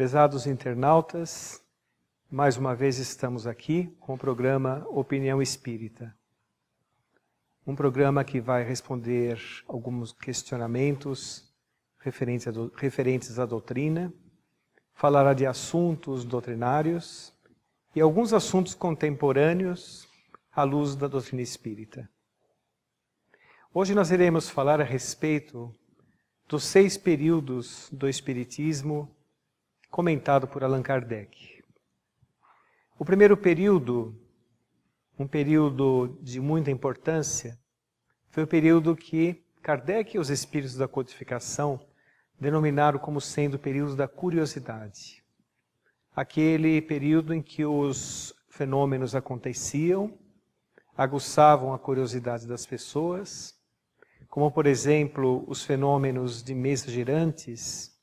Prezados internautas, mais uma vez estamos aqui com o programa Opinião Espírita. Um programa que vai responder alguns questionamentos referentes à doutrina, falará de assuntos doutrinários e alguns assuntos contemporâneos à luz da doutrina espírita. Hoje nós iremos falar a respeito dos seis períodos do Espiritismo comentado por Allan Kardec. O primeiro período, um período de muita importância, foi o período que Kardec e os espíritos da codificação denominaram como sendo o período da curiosidade. Aquele período em que os fenômenos aconteciam, aguçavam a curiosidade das pessoas, como por exemplo os fenômenos de mesas girantes,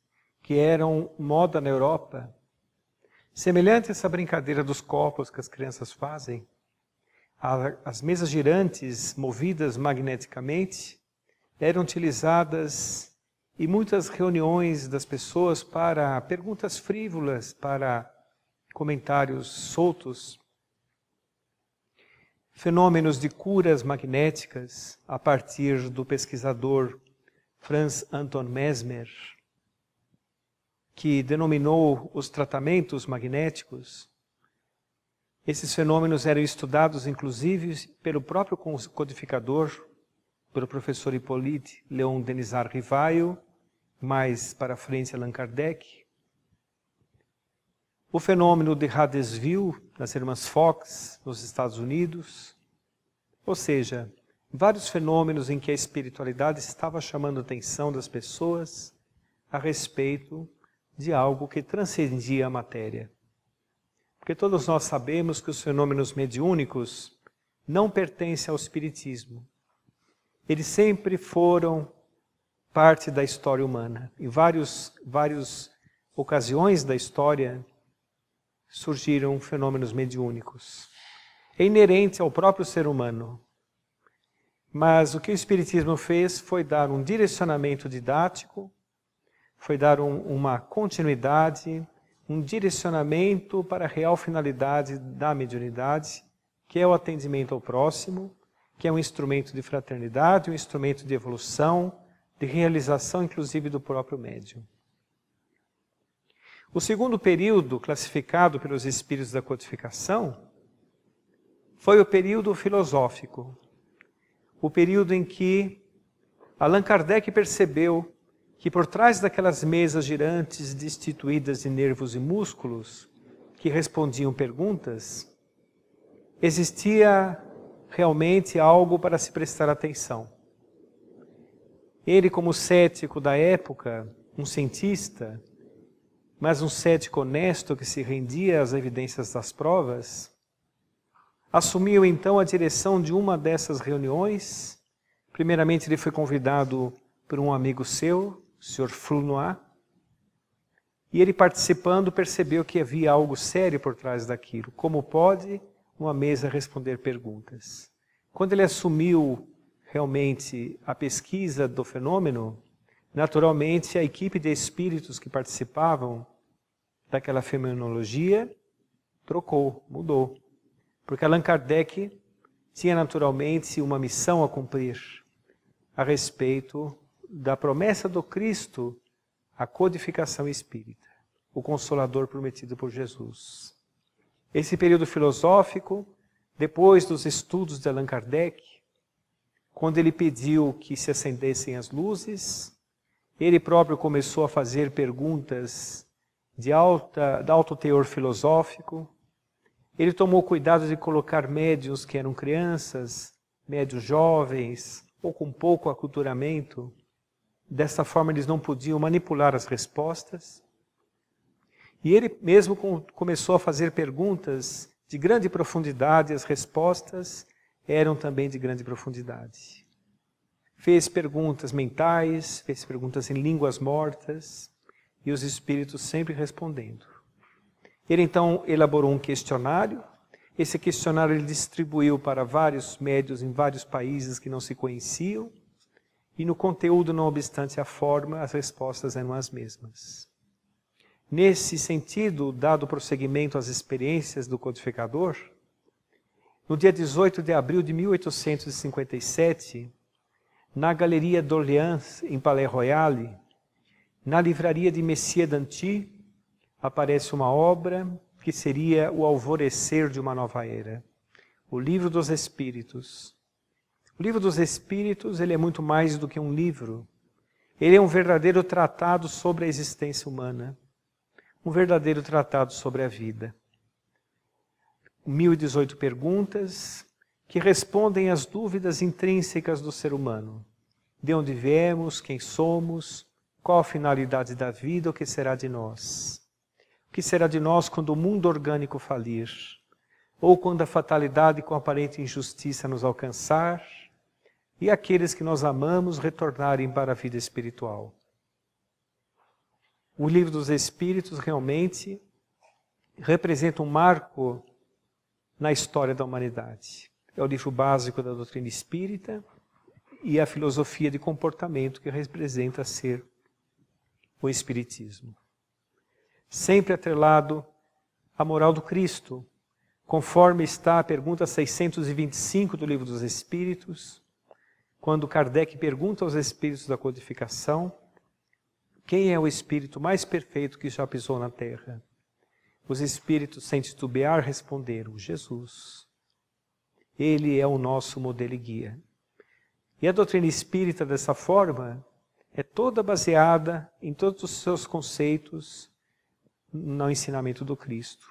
que eram moda na Europa, semelhante a essa brincadeira dos copos que as crianças fazem, as mesas girantes movidas magneticamente eram utilizadas e muitas reuniões das pessoas para perguntas frívolas, para comentários soltos, fenômenos de curas magnéticas a partir do pesquisador Franz Anton Mesmer, que denominou os tratamentos magnéticos, esses fenômenos eram estudados, inclusive, pelo próprio codificador, pelo professor Hippolyte Leon Denisar Rivaio, mais para frente Allan Kardec. O fenômeno de Hadesville, nas irmãs Fox, nos Estados Unidos. Ou seja, vários fenômenos em que a espiritualidade estava chamando a atenção das pessoas a respeito de algo que transcendia a matéria. Porque todos nós sabemos que os fenômenos mediúnicos não pertencem ao espiritismo. Eles sempre foram parte da história humana. Em vários vários ocasiões da história surgiram fenômenos mediúnicos. É inerente ao próprio ser humano. Mas o que o espiritismo fez foi dar um direcionamento didático foi dar um, uma continuidade, um direcionamento para a real finalidade da mediunidade, que é o atendimento ao próximo, que é um instrumento de fraternidade, um instrumento de evolução, de realização, inclusive, do próprio médium. O segundo período, classificado pelos espíritos da codificação, foi o período filosófico, o período em que Allan Kardec percebeu que por trás daquelas mesas girantes destituídas de nervos e músculos, que respondiam perguntas, existia realmente algo para se prestar atenção. Ele, como cético da época, um cientista, mas um cético honesto que se rendia às evidências das provas, assumiu então a direção de uma dessas reuniões. Primeiramente, ele foi convidado por um amigo seu, o Sr. Flunois, e ele participando percebeu que havia algo sério por trás daquilo. Como pode uma mesa responder perguntas? Quando ele assumiu realmente a pesquisa do fenômeno, naturalmente a equipe de espíritos que participavam daquela fenomenologia trocou, mudou. Porque Allan Kardec tinha naturalmente uma missão a cumprir a respeito da promessa do Cristo a codificação espírita, o consolador prometido por Jesus. Esse período filosófico, depois dos estudos de Allan Kardec, quando ele pediu que se acendessem as luzes, ele próprio começou a fazer perguntas de, alta, de alto teor filosófico. Ele tomou cuidado de colocar médios que eram crianças, médios jovens, ou com pouco aculturamento. Dessa forma, eles não podiam manipular as respostas. E ele mesmo com, começou a fazer perguntas de grande profundidade, as respostas eram também de grande profundidade. Fez perguntas mentais, fez perguntas em línguas mortas, e os espíritos sempre respondendo. Ele então elaborou um questionário. Esse questionário ele distribuiu para vários médios em vários países que não se conheciam. E no conteúdo, não obstante a forma, as respostas eram as mesmas. Nesse sentido, dado prosseguimento às experiências do codificador, no dia 18 de abril de 1857, na Galeria d'Orléans, em Palais Royal, na livraria de Messier Danty, aparece uma obra que seria o alvorecer de uma nova era, o Livro dos Espíritos, o livro dos Espíritos ele é muito mais do que um livro. Ele é um verdadeiro tratado sobre a existência humana, um verdadeiro tratado sobre a vida. 1018 perguntas que respondem às dúvidas intrínsecas do ser humano. De onde viemos, quem somos, qual a finalidade da vida, o que será de nós? O que será de nós quando o mundo orgânico falir? Ou quando a fatalidade com aparente injustiça nos alcançar? e aqueles que nós amamos retornarem para a vida espiritual. O livro dos Espíritos realmente representa um marco na história da humanidade. É o livro básico da doutrina espírita e a filosofia de comportamento que representa ser o Espiritismo. Sempre atrelado à moral do Cristo, conforme está a pergunta 625 do Livro dos Espíritos, quando Kardec pergunta aos espíritos da codificação quem é o espírito mais perfeito que já pisou na terra. Os espíritos, sem titubear, responderam: Jesus. Ele é o nosso modelo e guia. E a doutrina espírita, dessa forma, é toda baseada em todos os seus conceitos no ensinamento do Cristo,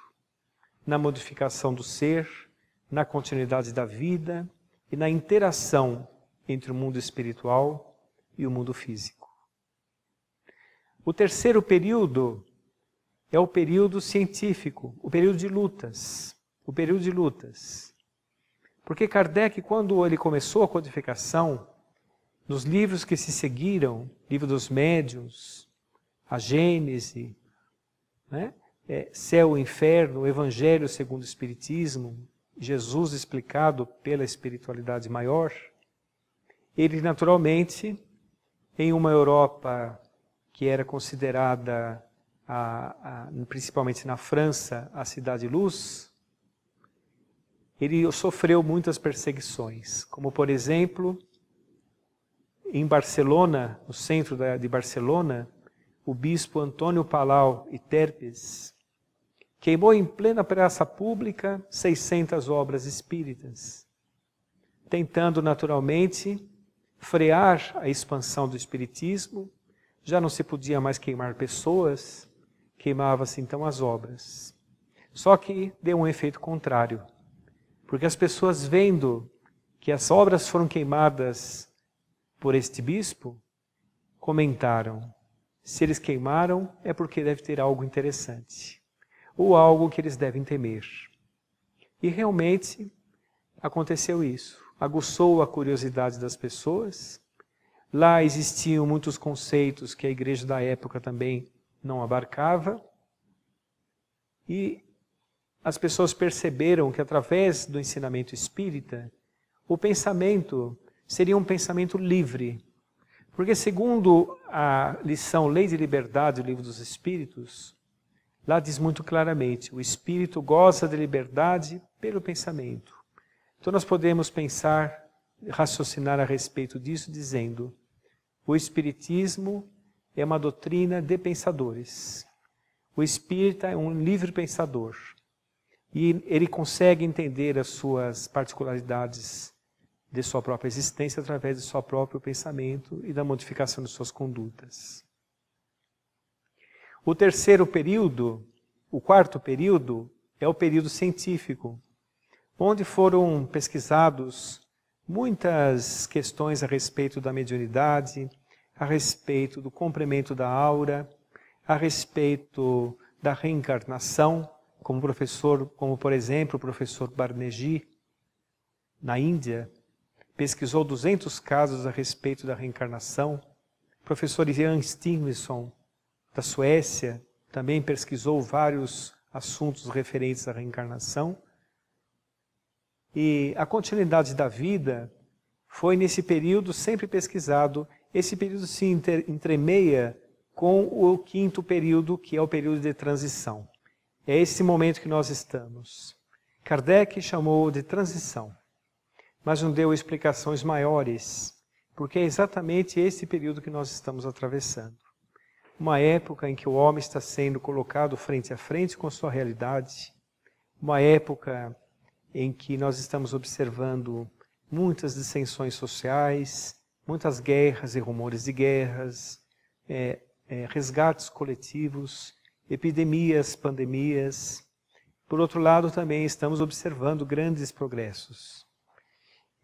na modificação do ser, na continuidade da vida e na interação entre o mundo espiritual e o mundo físico. O terceiro período é o período científico, o período de lutas, o período de lutas. Porque Kardec, quando ele começou a codificação, nos livros que se seguiram, livro dos médiuns, a Gênese, né? é, Céu e Inferno, Evangelho segundo o Espiritismo, Jesus explicado pela espiritualidade maior, eles naturalmente, em uma Europa que era considerada, a, a, principalmente na França, a cidade-luz, ele sofreu muitas perseguições, como por exemplo, em Barcelona, no centro da, de Barcelona, o bispo Antônio Palau e Terpes queimou em plena praça pública 600 obras espíritas, tentando naturalmente frear a expansão do Espiritismo, já não se podia mais queimar pessoas, queimava-se então as obras. Só que deu um efeito contrário, porque as pessoas vendo que as obras foram queimadas por este bispo, comentaram: se eles queimaram, é porque deve ter algo interessante, ou algo que eles devem temer. E realmente aconteceu isso aguçou a curiosidade das pessoas. Lá existiam muitos conceitos que a igreja da época também não abarcava. E as pessoas perceberam que através do ensinamento espírita, o pensamento seria um pensamento livre. Porque segundo a lição Lei de Liberdade do Livro dos Espíritos, lá diz muito claramente, o espírito goza de liberdade pelo pensamento. Então nós podemos pensar, raciocinar a respeito disso, dizendo: o Espiritismo é uma doutrina de pensadores. O espírita é um livre pensador. E ele consegue entender as suas particularidades de sua própria existência através de seu próprio pensamento e da modificação de suas condutas. O terceiro período, o quarto período, é o período científico onde foram pesquisados muitas questões a respeito da mediunidade, a respeito do comprimento da aura, a respeito da reencarnação, como professor, como por exemplo o professor Barneji, na Índia, pesquisou 200 casos a respeito da reencarnação. O professor Ian Stinson, da Suécia, também pesquisou vários assuntos referentes à reencarnação. E a continuidade da vida foi nesse período sempre pesquisado. Esse período se entremeia com o quinto período, que é o período de transição. É esse momento que nós estamos. Kardec chamou de transição, mas não deu explicações maiores, porque é exatamente esse período que nós estamos atravessando. Uma época em que o homem está sendo colocado frente a frente com sua realidade, uma época em que nós estamos observando muitas dissensões sociais, muitas guerras e rumores de guerras, é, é, resgates coletivos, epidemias, pandemias. Por outro lado, também estamos observando grandes progressos.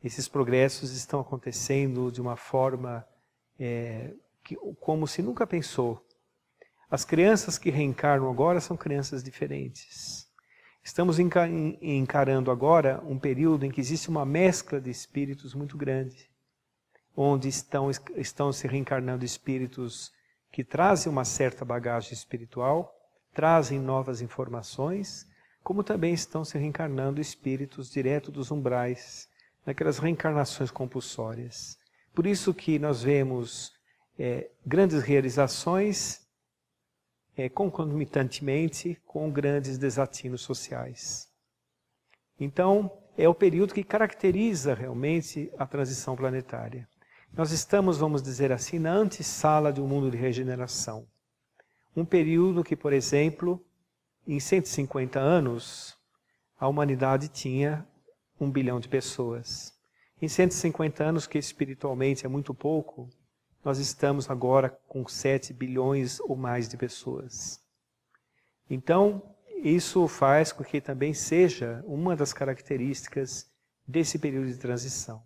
Esses progressos estão acontecendo de uma forma é, que, como se nunca pensou. As crianças que reencarnam agora são crianças diferentes. Estamos encarando agora um período em que existe uma mescla de espíritos muito grande, onde estão, estão se reencarnando espíritos que trazem uma certa bagagem espiritual, trazem novas informações, como também estão se reencarnando espíritos direto dos umbrais, naquelas reencarnações compulsórias. Por isso que nós vemos é, grandes realizações é, concomitantemente com grandes desatinos sociais. Então, é o período que caracteriza realmente a transição planetária. Nós estamos, vamos dizer assim, na antessala de um mundo de regeneração. Um período que, por exemplo, em 150 anos, a humanidade tinha um bilhão de pessoas. Em 150 anos, que espiritualmente é muito pouco, nós estamos agora com 7 bilhões ou mais de pessoas. Então, isso faz com que também seja uma das características desse período de transição.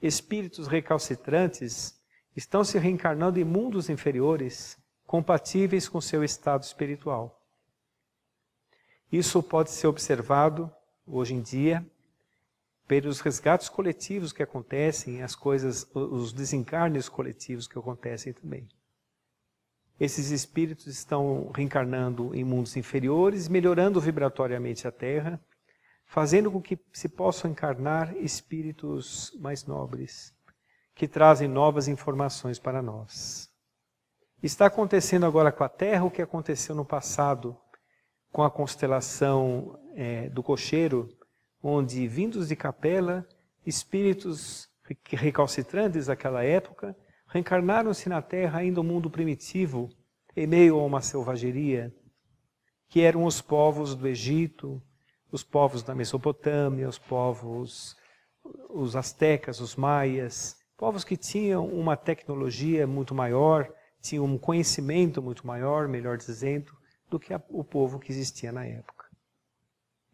Espíritos recalcitrantes estão se reencarnando em mundos inferiores compatíveis com seu estado espiritual. Isso pode ser observado hoje em dia pelos resgates coletivos que acontecem, as coisas, os desencarnes coletivos que acontecem também. Esses espíritos estão reencarnando em mundos inferiores, melhorando vibratoriamente a Terra, fazendo com que se possam encarnar espíritos mais nobres, que trazem novas informações para nós. Está acontecendo agora com a Terra o que aconteceu no passado com a constelação é, do cocheiro, onde, vindos de capela, espíritos recalcitrantes daquela época reencarnaram-se na Terra ainda o mundo primitivo, em meio a uma selvageria, que eram os povos do Egito, os povos da Mesopotâmia, os povos, os astecas, os maias, povos que tinham uma tecnologia muito maior, tinham um conhecimento muito maior, melhor dizendo, do que o povo que existia na época.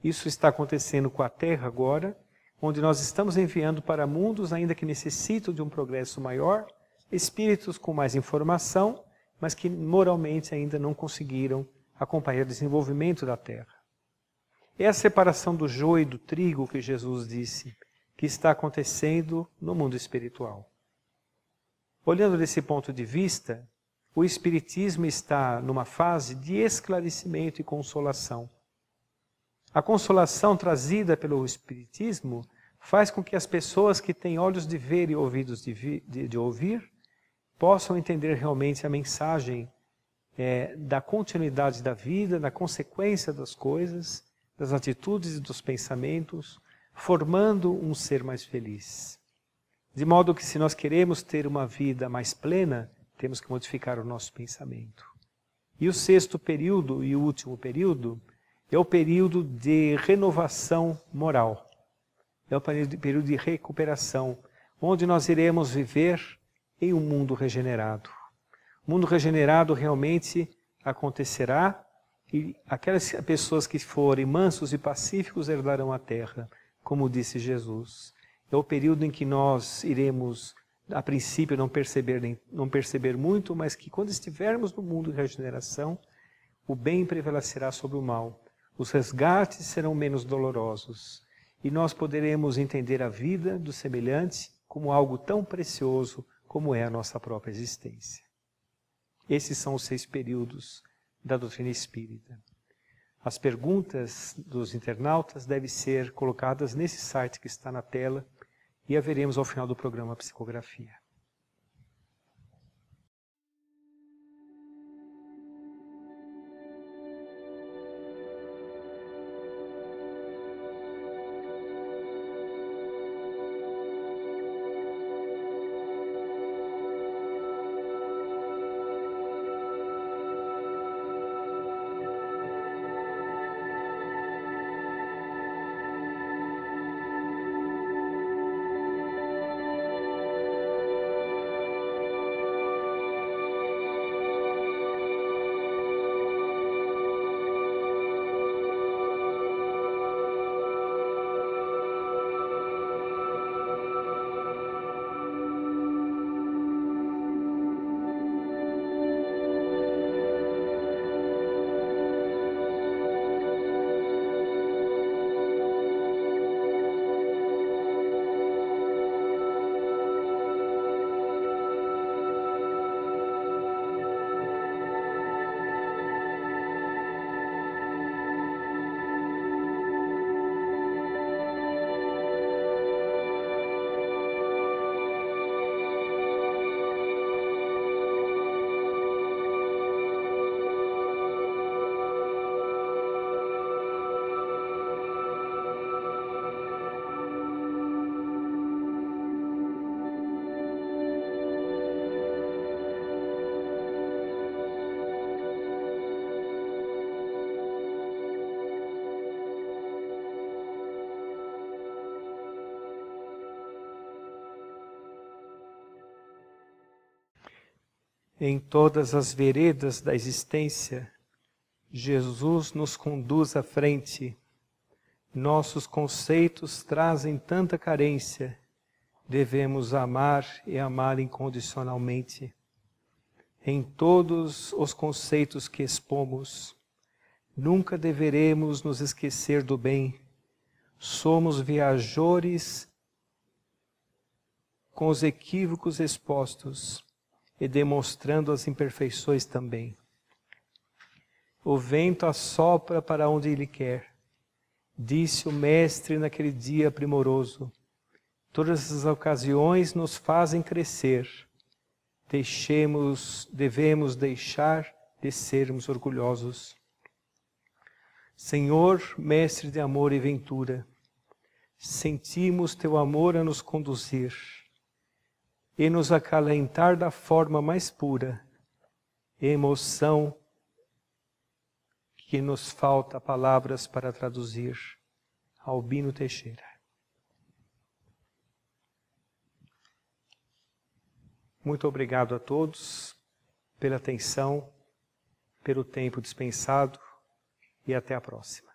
Isso está acontecendo com a Terra agora, onde nós estamos enviando para mundos, ainda que necessitam de um progresso maior, espíritos com mais informação, mas que moralmente ainda não conseguiram acompanhar o desenvolvimento da Terra. É a separação do joio e do trigo que Jesus disse que está acontecendo no mundo espiritual. Olhando desse ponto de vista, o Espiritismo está numa fase de esclarecimento e consolação a consolação trazida pelo Espiritismo faz com que as pessoas que têm olhos de ver e ouvidos de, vi, de, de ouvir possam entender realmente a mensagem é, da continuidade da vida, da consequência das coisas, das atitudes e dos pensamentos, formando um ser mais feliz. De modo que, se nós queremos ter uma vida mais plena, temos que modificar o nosso pensamento. E o sexto período e o último período é o período de renovação moral. É o período de recuperação, onde nós iremos viver em um mundo regenerado. O mundo regenerado realmente acontecerá e aquelas pessoas que forem mansos e pacíficos herdarão a terra, como disse Jesus. É o período em que nós iremos, a princípio, não perceber, nem, não perceber muito, mas que quando estivermos no mundo de regeneração, o bem prevalecerá sobre o mal. Os resgates serão menos dolorosos e nós poderemos entender a vida do semelhante como algo tão precioso como é a nossa própria existência. Esses são os seis períodos da doutrina espírita. As perguntas dos internautas devem ser colocadas nesse site que está na tela e a veremos ao final do programa Psicografia. em todas as veredas da existência, Jesus nos conduz à frente. Nossos conceitos trazem tanta carência. Devemos amar e amar incondicionalmente. Em todos os conceitos que expomos, nunca deveremos nos esquecer do bem. Somos viajores com os equívocos expostos e demonstrando as imperfeições também. O vento assopra para onde ele quer, disse o Mestre naquele dia primoroso. Todas as ocasiões nos fazem crescer. Deixemos, devemos deixar de sermos orgulhosos. Senhor, Mestre de amor e ventura, sentimos teu amor a nos conduzir e nos acalentar da forma mais pura, emoção que nos falta palavras para traduzir. Albino Teixeira. Muito obrigado a todos pela atenção, pelo tempo dispensado e até a próxima.